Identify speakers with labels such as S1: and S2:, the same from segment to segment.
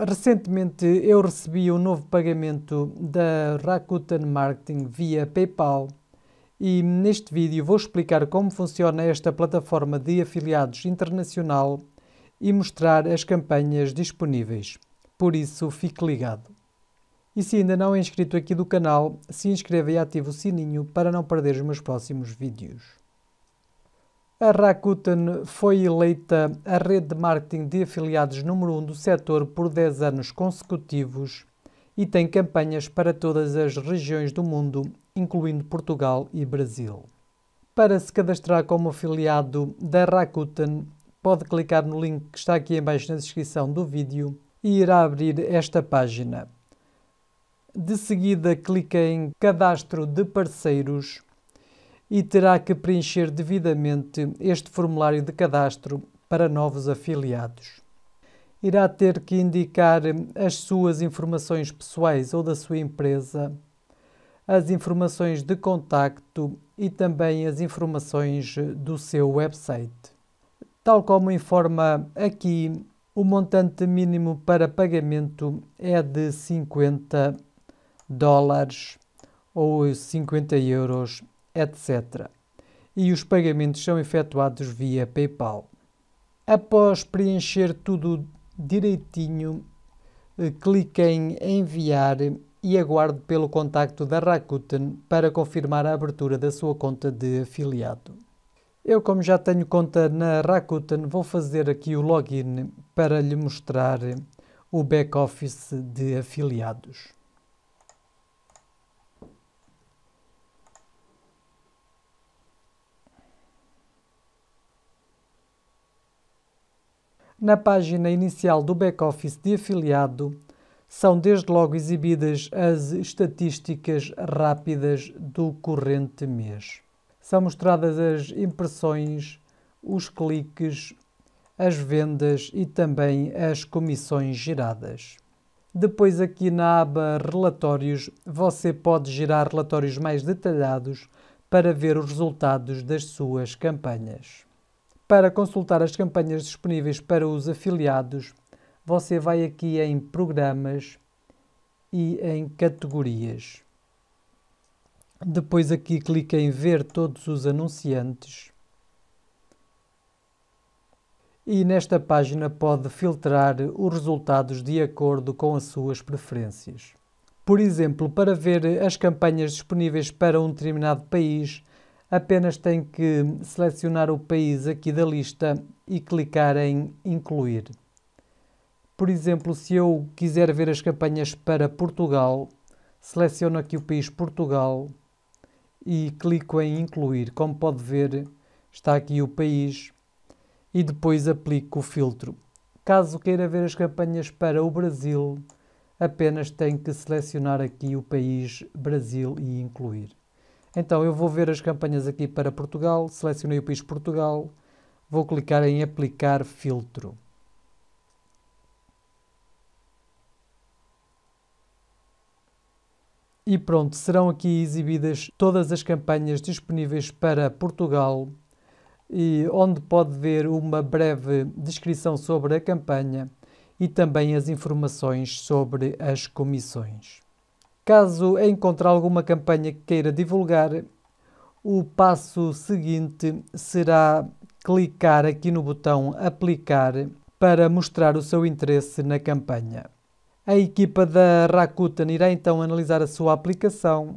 S1: Recentemente eu recebi um novo pagamento da Rakuten Marketing via PayPal e neste vídeo vou explicar como funciona esta plataforma de afiliados internacional e mostrar as campanhas disponíveis. Por isso, fique ligado. E se ainda não é inscrito aqui do canal, se inscreva e ative o sininho para não perder os meus próximos vídeos. A Rakuten foi eleita a rede de marketing de afiliados número 1 um do setor por 10 anos consecutivos e tem campanhas para todas as regiões do mundo, incluindo Portugal e Brasil. Para se cadastrar como afiliado da Rakuten, pode clicar no link que está aqui embaixo na descrição do vídeo e irá abrir esta página. De seguida, clique em Cadastro de Parceiros e terá que preencher devidamente este formulário de cadastro para novos afiliados. Irá ter que indicar as suas informações pessoais ou da sua empresa, as informações de contacto e também as informações do seu website. Tal como informa aqui, o montante mínimo para pagamento é de 50 dólares ou 50 euros etc. E os pagamentos são efetuados via PayPal. Após preencher tudo direitinho, eh, clique em enviar e aguarde pelo contacto da Rakuten para confirmar a abertura da sua conta de afiliado. Eu, como já tenho conta na Rakuten, vou fazer aqui o login para lhe mostrar o back-office de afiliados. Na página inicial do back-office de afiliado, são desde logo exibidas as estatísticas rápidas do corrente mês. São mostradas as impressões, os cliques, as vendas e também as comissões giradas. Depois, aqui na aba Relatórios, você pode girar relatórios mais detalhados para ver os resultados das suas campanhas. Para consultar as campanhas disponíveis para os afiliados, você vai aqui em Programas e em Categorias. Depois aqui clica em Ver todos os anunciantes. E nesta página pode filtrar os resultados de acordo com as suas preferências. Por exemplo, para ver as campanhas disponíveis para um determinado país, apenas tem que selecionar o país aqui da lista e clicar em Incluir. Por exemplo, se eu quiser ver as campanhas para Portugal, seleciono aqui o país Portugal e clico em Incluir. Como pode ver, está aqui o país e depois aplico o filtro. Caso queira ver as campanhas para o Brasil, apenas tem que selecionar aqui o país Brasil e incluir. Então eu vou ver as campanhas aqui para Portugal, selecionei o país Portugal, vou clicar em aplicar filtro. E pronto, serão aqui exibidas todas as campanhas disponíveis para Portugal e onde pode ver uma breve descrição sobre a campanha e também as informações sobre as comissões. Caso encontre alguma campanha que queira divulgar, o passo seguinte será clicar aqui no botão Aplicar para mostrar o seu interesse na campanha. A equipa da Rakuten irá então analisar a sua aplicação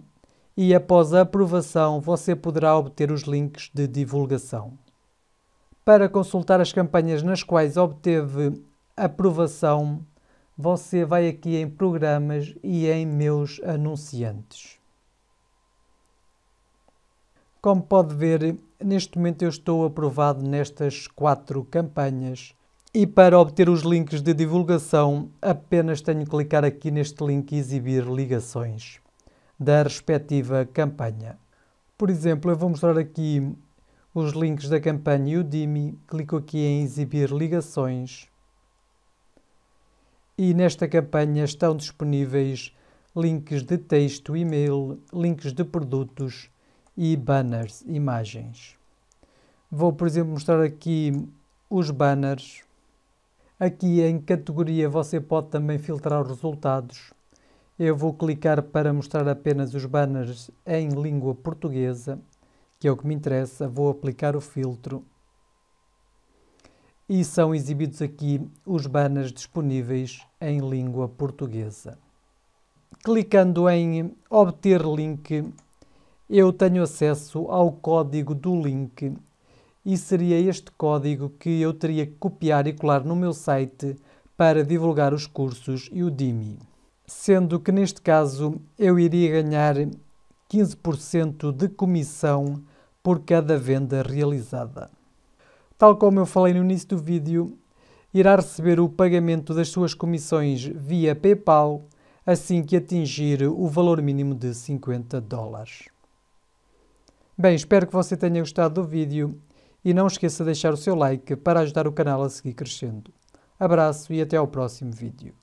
S1: e, após a aprovação, você poderá obter os links de divulgação. Para consultar as campanhas nas quais obteve aprovação, você vai aqui em programas e em meus anunciantes. Como pode ver, neste momento eu estou aprovado nestas quatro campanhas e para obter os links de divulgação apenas tenho que clicar aqui neste link exibir ligações da respectiva campanha. Por exemplo, eu vou mostrar aqui os links da campanha Udemy, clico aqui em exibir ligações e nesta campanha estão disponíveis links de texto, e-mail, links de produtos e banners, imagens. Vou, por exemplo, mostrar aqui os banners. Aqui em categoria você pode também filtrar os resultados. Eu vou clicar para mostrar apenas os banners em língua portuguesa, que é o que me interessa. Vou aplicar o filtro e são exibidos aqui os banners disponíveis em língua portuguesa. Clicando em Obter link, eu tenho acesso ao código do link e seria este código que eu teria que copiar e colar no meu site para divulgar os cursos e o DIMI. Sendo que neste caso eu iria ganhar 15% de comissão por cada venda realizada tal como eu falei no início do vídeo, irá receber o pagamento das suas comissões via PayPal assim que atingir o valor mínimo de 50 dólares. Bem, espero que você tenha gostado do vídeo e não esqueça de deixar o seu like para ajudar o canal a seguir crescendo. Abraço e até ao próximo vídeo.